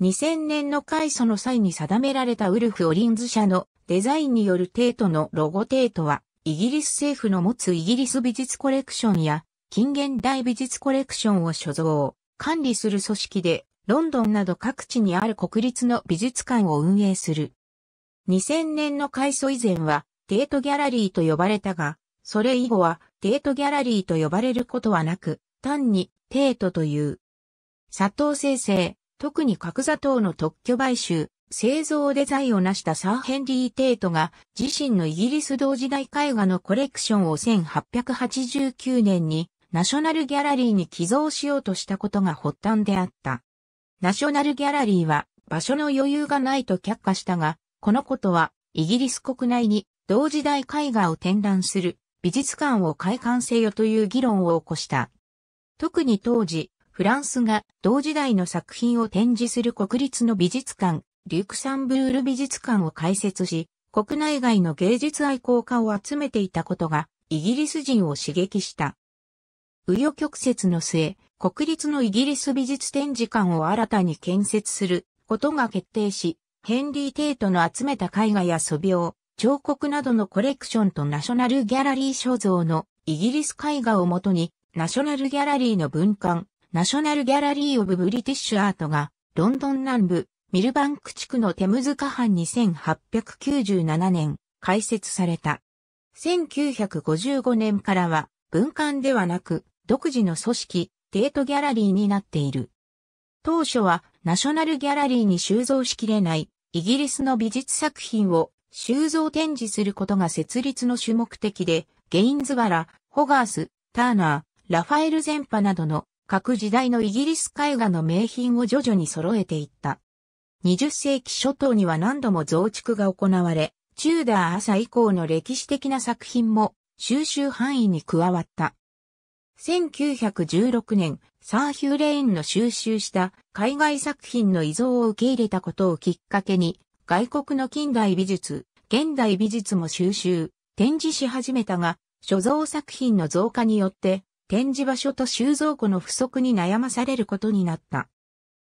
2000年の改祖の際に定められたウルフ・オリンズ社のデザインによるテートのロゴテートは、イギリス政府の持つイギリス美術コレクションや近現代美術コレクションを所蔵、管理する組織で、ロンドンなど各地にある国立の美術館を運営する。2000年の改祖以前は、テートギャラリーと呼ばれたが、それ以後は、テートギャラリーと呼ばれることはなく、単に、テートという。佐藤先生特に角砂糖の特許買収、製造デザインを成したサー・ヘンリー・テイトが自身のイギリス同時代絵画のコレクションを1889年にナショナルギャラリーに寄贈しようとしたことが発端であった。ナショナルギャラリーは場所の余裕がないと却下したが、このことはイギリス国内に同時代絵画を展覧する美術館を開館せよという議論を起こした。特に当時、フランスが同時代の作品を展示する国立の美術館、リュクサンブール美術館を開設し、国内外の芸術愛好家を集めていたことが、イギリス人を刺激した。紆余曲折の末、国立のイギリス美術展示館を新たに建設することが決定し、ヘンリー・テイトの集めた絵画や素描、彫刻などのコレクションとナショナルギャラリー所蔵のイギリス絵画をもとに、ナショナルギャラリーの文館、ナショナルギャラリー・オブ・ブリティッシュ・アートが、ロンドン南部、ミルバンク地区のテムズ下半に1897年、開設された。1955年からは、文館ではなく、独自の組織、デートギャラリーになっている。当初は、ナショナルギャラリーに収蔵しきれない、イギリスの美術作品を収蔵展示することが設立の主目的で、ゲインズバラ、ホガース、ターナー、ラファエル・ゼンパなどの各時代のイギリス絵画の名品を徐々に揃えていった。20世紀初頭には何度も増築が行われ、チューダー朝以降の歴史的な作品も収集範囲に加わった。1916年、サー・ヒューレインの収集した海外作品の遺贈を受け入れたことをきっかけに、外国の近代美術、現代美術も収集、展示し始めたが、所蔵作品の増加によって展示場所と収蔵庫の不足に悩まされることになった。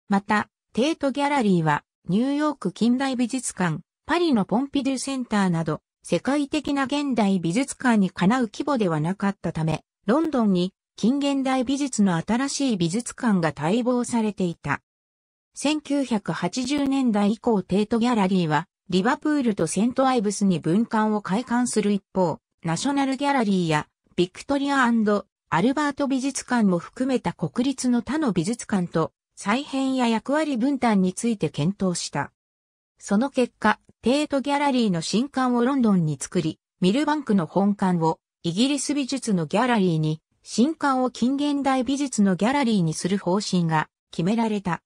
また、テートギャラリーは、ニューヨーク近代美術館、パリのポンピドゥセンターなど、世界的な現代美術館にかなう規模ではなかったため、ロンドンに近現代美術の新しい美術館が待望されていた。1980年代以降テートギャラリーは、リバプールとセントアイブスに分館を開館する一方、ナショナルギャラリーやビクトリアアルバート美術館も含めた国立の他の美術館と再編や役割分担について検討した。その結果、テートギャラリーの新館をロンドンに作り、ミルバンクの本館をイギリス美術のギャラリーに、新館を近現代美術のギャラリーにする方針が決められた。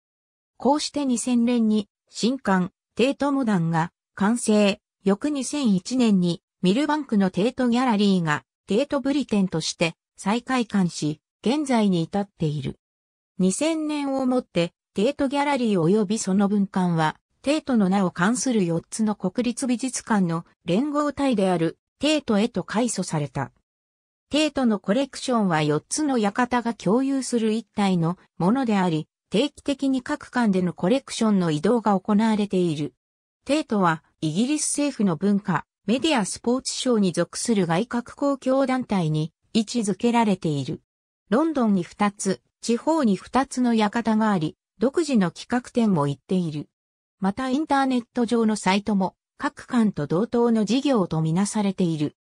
こうして2000年に新館、テートモダンが完成、翌2001年にミルバンクのテートギャラリーがテートブリテンとして再開館し、現在に至っている。2000年をもって、テートギャラリー及びその分館は、テートの名を冠する4つの国立美術館の連合体であるテートへと改祖された。テートのコレクションは4つの館が共有する一体のものであり、定期的に各館でのコレクションの移動が行われている。テートはイギリス政府の文化、メディアスポーツ省に属する外郭公共団体に位置づけられている。ロンドンに2つ、地方に2つの館があり、独自の企画展も行っている。またインターネット上のサイトも各館と同等の事業とみなされている。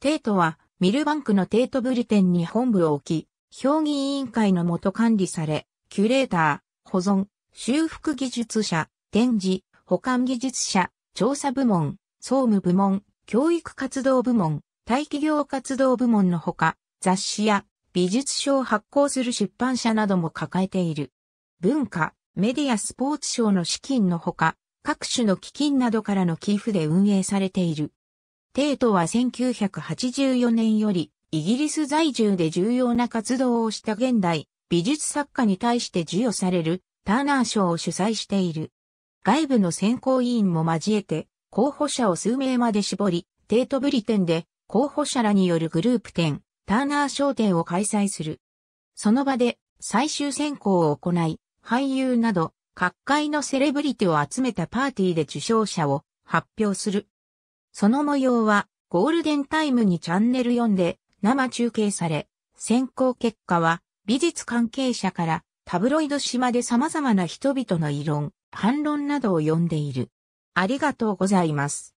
テ都トはミルバンクのテ都トブリテンに本部を置き、評議委員会のもと管理され、キュレーター、保存、修復技術者、展示、保管技術者、調査部門、総務部門、教育活動部門、大企業活動部門のほか、雑誌や美術書を発行する出版社なども抱えている。文化、メディアスポーツ賞の資金のほか、各種の基金などからの寄付で運営されている。テ都トは1984年よりイギリス在住で重要な活動をした現代美術作家に対して授与されるターナー賞を主催している。外部の選考委員も交えて候補者を数名まで絞り、テートブリテンで候補者らによるグループ展、ターナー商店を開催する。その場で最終選考を行い、俳優など各界のセレブリティを集めたパーティーで受賞者を発表する。その模様はゴールデンタイムにチャンネル4で生中継され、選考結果は美術関係者からタブロイド島で様々な人々の異論、反論などを読んでいる。ありがとうございます。